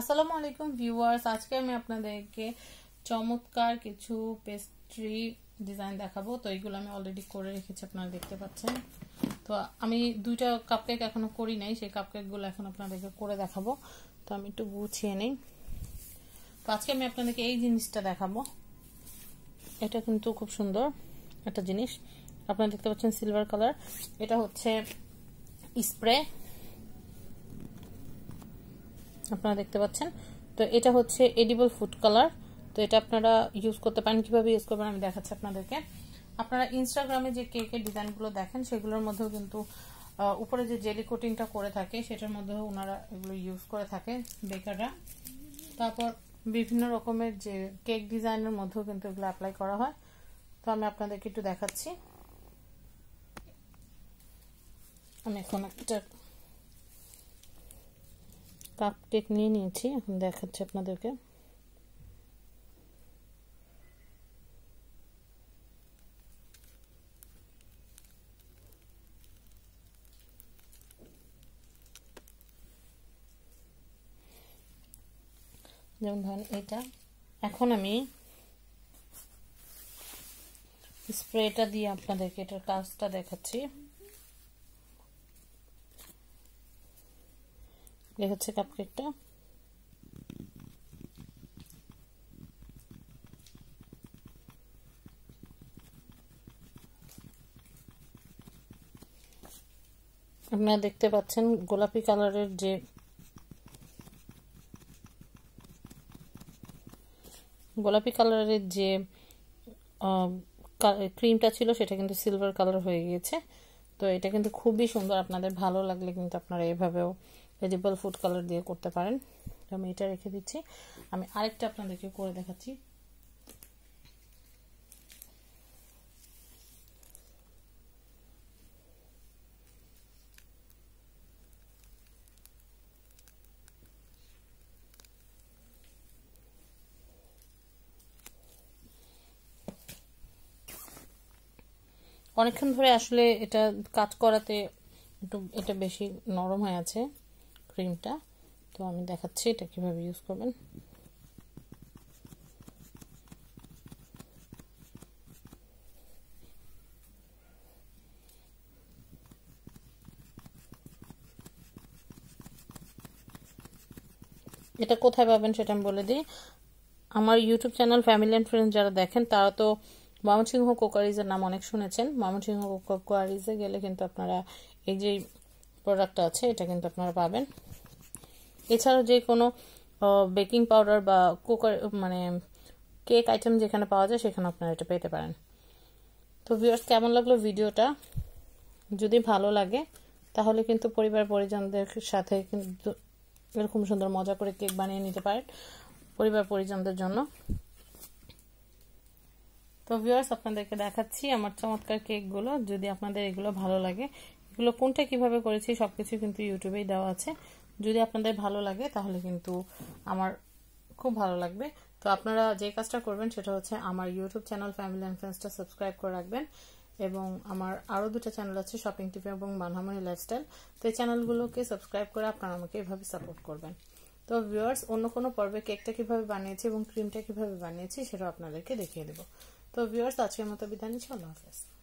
আসসালামু আলাইকুম ভিউয়ার্স আজকে আমি আপনাদেরকে চমৎকার কিছু পেস্ট্রি ডিজাইন দেখাবো তো এইগুলো আমি অলরেডি করে রেখেছি আপনারা দেখতে পাচ্ছেন তো আমি দুইটা কাপকেক এখনও করি নাই সেই কাপকেকগুলো এখন আপনাদেরকে করে দেখাবো তো আমি একটু গুছিয়ে নিই তো আজকে আমি আপনাদেরকে এই জিনিসটা দেখাবো এটা কিন্তু খুব সুন্দর একটা জিনিস আপনারা দেখতে পাচ্ছেন সিলভার কালার এটা হচ্ছে স্প্রে আপনারা দেখতে পাচ্ছেন তো এটা হচ্ছে এডিবল ফুড কালার তো এটা আপনারা ইউজ করতে পারেন কীভাবে ইউজ করবেন আমি দেখাচ্ছি আপনাদেরকে আপনারা ইনস্টাগ্রামে যে কেকের ডিজাইনগুলো দেখেন সেগুলোর মধ্যেও কিন্তু উপরে যে জেলি কোটিংটা করে থাকে সেটার মধ্যেও ওনারা এগুলো ইউজ করে থাকে বেকাররা তারপর বিভিন্ন রকমের যে কেক ডিজাইনের মধ্যেও কিন্তু এগুলো অ্যাপ্লাই করা হয় তো আমি আপনাদেরকে একটু দেখাচ্ছি আমি এখন একটা কাপ নিয়ে নিয়েছি এখন দেখাচ্ছি আপনাদেরকে যেমন ধরেন এটা এখন আমি স্প্রেটা দিয়ে আপনাদেরকে এটার কাজটা দেখাচ্ছি এ হচ্ছে কাপকেকটা আপনারা দেখতে পাচ্ছেন গোলাপি কালারের যে গোলাপি কালারের যে ক্রিমটা ছিল সেটা কিন্তু সিলভার কালার হয়ে গিয়েছে তো এটা কিন্তু খুবই সুন্দর আপনাদের ভালো লাগলে কিন্তু আপনারা এভাবেও ভেজিটেবল ফুড কালার দিয়ে করতে পারেন আমি এটা রেখে দিচ্ছি আমি আরেকটা আপনাদেরকে করে দেখাচ্ছি অনেকক্ষণ ধরে আসলে এটা কাজ করাতে একটু এটা বেশি নরম হয়ে আছে ক্রিমটা তো আমি দেখাচ্ছি এটা কিভাবে ইউজ করবেন এটা কোথায় পাবেন সেটা আমি বলে দিই আমার YouTube channel family and friends যারা দেখেন তারা তো ময়মনসিংহ কোকারিজের নাম অনেক শুনেছেন ময়মনসিংহ কোকারিজে গেলে কিন্তু আপনারা এই যে প্রোডাক্ট আছে এটা কিন্তু আপনারা পাবেন এছাড়াও যে কোনো বেকিং পাউডার বা কুকার মানে কেক আইটেম যেখানে পাওয়া যায় সেখানে আপনারা এটা পেতে পারেন তো ভিউয়ার্স কেমন লাগলো ভিডিওটা যদি ভালো লাগে তাহলে কিন্তু পরিবার পরিজনদের সাথে কিন্তু এরকম সুন্দর মজা করে কেক বানিয়ে নিতে পারেন পরিবার পরিজনদের জন্য তো ভিউয়ার্স আপনাদেরকে দেখাচ্ছি আমার চমৎকার কেকগুলো যদি আপনাদের এগুলো ভালো লাগে টিপসগুলো কোনটা কিভাবে করেছি সব কিছু কিন্তু ইউটিউবেই দেওয়া আছে যদি আপনাদের ভালো লাগে তাহলে কিন্তু আমার খুব ভালো লাগবে তো আপনারা যে কাজটা করবেন সেটা হচ্ছে আমার ইউটিউব চ্যানেল ফ্যামিলি অ্যান্ড ফ্রেন্ডসটা সাবস্ক্রাইব করে রাখবেন এবং আমার আরও দুটো চ্যানেল আছে শপিং টিপ এবং মানহামনি লাইফস্টাইল তো এই চ্যানেলগুলোকে সাবস্ক্রাইব করে আপনারা আমাকে এভাবে সাপোর্ট করবেন তো ভিউয়ার্স অন্য কোনো পর্বে কেকটা কীভাবে বানিয়েছি এবং ক্রিমটা কীভাবে বানিয়েছি সেটাও আপনাদেরকে দেখিয়ে দেবো তো ভিউয়ার্স আজকের মতো বিদায় ছিল আল্লাহ হাফেজ